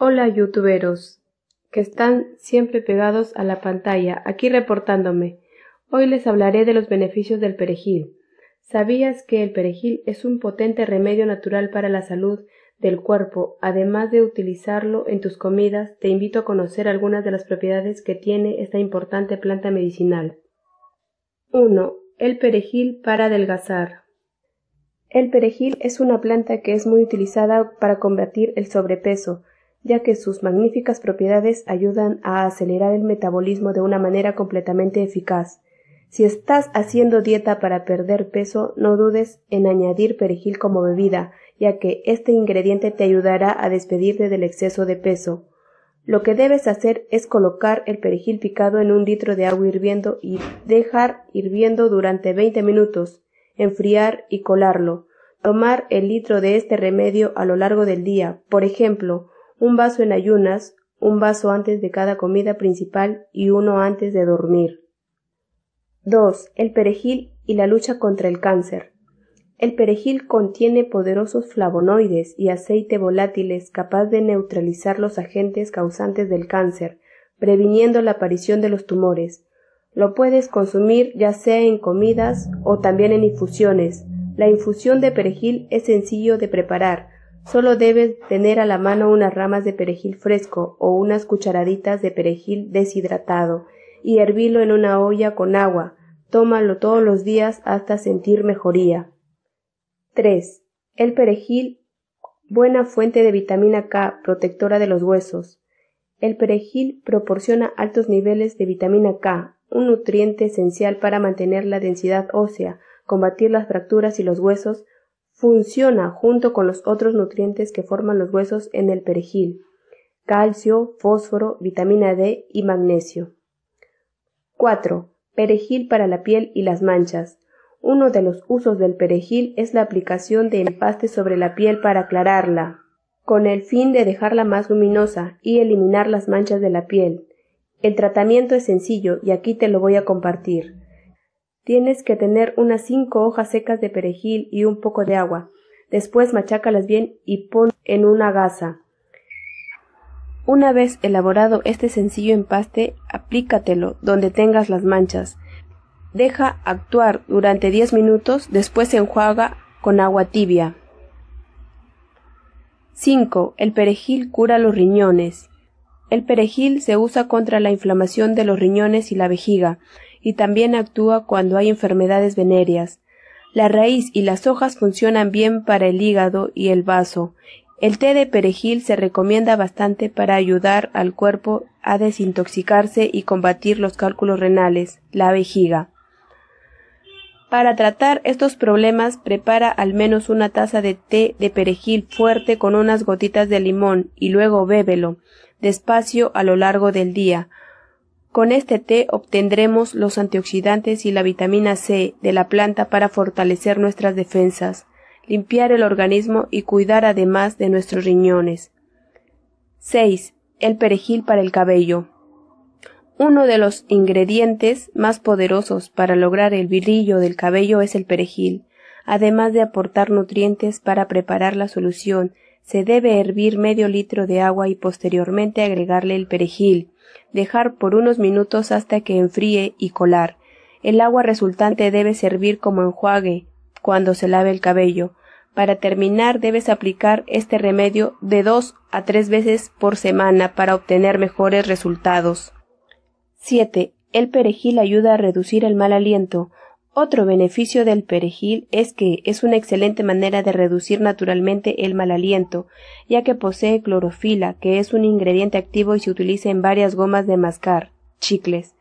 Hola youtuberos que están siempre pegados a la pantalla, aquí reportándome. Hoy les hablaré de los beneficios del perejil. ¿Sabías que el perejil es un potente remedio natural para la salud del cuerpo? Además de utilizarlo en tus comidas, te invito a conocer algunas de las propiedades que tiene esta importante planta medicinal. 1. El perejil para adelgazar. El perejil es una planta que es muy utilizada para combatir el sobrepeso, ya que sus magníficas propiedades ayudan a acelerar el metabolismo de una manera completamente eficaz. Si estás haciendo dieta para perder peso, no dudes en añadir perejil como bebida, ya que este ingrediente te ayudará a despedirte del exceso de peso. Lo que debes hacer es colocar el perejil picado en un litro de agua hirviendo y dejar hirviendo durante 20 minutos, enfriar y colarlo. Tomar el litro de este remedio a lo largo del día, por ejemplo, un vaso en ayunas, un vaso antes de cada comida principal y uno antes de dormir. 2. El perejil y la lucha contra el cáncer. El perejil contiene poderosos flavonoides y aceite volátiles capaz de neutralizar los agentes causantes del cáncer, previniendo la aparición de los tumores. Lo puedes consumir ya sea en comidas o también en infusiones. La infusión de perejil es sencillo de preparar, Solo debes tener a la mano unas ramas de perejil fresco o unas cucharaditas de perejil deshidratado y hervilo en una olla con agua. Tómalo todos los días hasta sentir mejoría. 3. El perejil, buena fuente de vitamina K, protectora de los huesos. El perejil proporciona altos niveles de vitamina K, un nutriente esencial para mantener la densidad ósea, combatir las fracturas y los huesos, Funciona junto con los otros nutrientes que forman los huesos en el perejil, calcio, fósforo, vitamina D y magnesio. 4. Perejil para la piel y las manchas. Uno de los usos del perejil es la aplicación de empaste sobre la piel para aclararla, con el fin de dejarla más luminosa y eliminar las manchas de la piel. El tratamiento es sencillo y aquí te lo voy a compartir. Tienes que tener unas cinco hojas secas de perejil y un poco de agua. Después machácalas bien y pon en una gasa. Una vez elaborado este sencillo empaste, aplícatelo donde tengas las manchas. Deja actuar durante 10 minutos, después enjuaga con agua tibia. 5. El perejil cura los riñones. El perejil se usa contra la inflamación de los riñones y la vejiga y también actúa cuando hay enfermedades venéreas. La raíz y las hojas funcionan bien para el hígado y el vaso. El té de perejil se recomienda bastante para ayudar al cuerpo a desintoxicarse y combatir los cálculos renales, la vejiga. Para tratar estos problemas, prepara al menos una taza de té de perejil fuerte con unas gotitas de limón y luego bébelo, despacio a lo largo del día. Con este té obtendremos los antioxidantes y la vitamina C de la planta para fortalecer nuestras defensas, limpiar el organismo y cuidar además de nuestros riñones. 6. El perejil para el cabello. Uno de los ingredientes más poderosos para lograr el brillo del cabello es el perejil, además de aportar nutrientes para preparar la solución se debe hervir medio litro de agua y posteriormente agregarle el perejil, dejar por unos minutos hasta que enfríe y colar. El agua resultante debe servir como enjuague cuando se lave el cabello. Para terminar debes aplicar este remedio de dos a tres veces por semana para obtener mejores resultados. 7. El perejil ayuda a reducir el mal aliento. Otro beneficio del perejil es que es una excelente manera de reducir naturalmente el mal aliento, ya que posee clorofila, que es un ingrediente activo y se utiliza en varias gomas de mascar, chicles.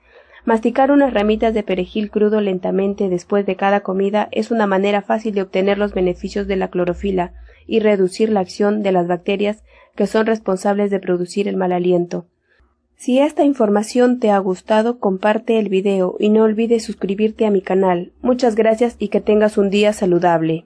Masticar unas ramitas de perejil crudo lentamente después de cada comida es una manera fácil de obtener los beneficios de la clorofila y reducir la acción de las bacterias que son responsables de producir el mal aliento. Si esta información te ha gustado, comparte el video y no olvides suscribirte a mi canal. Muchas gracias y que tengas un día saludable.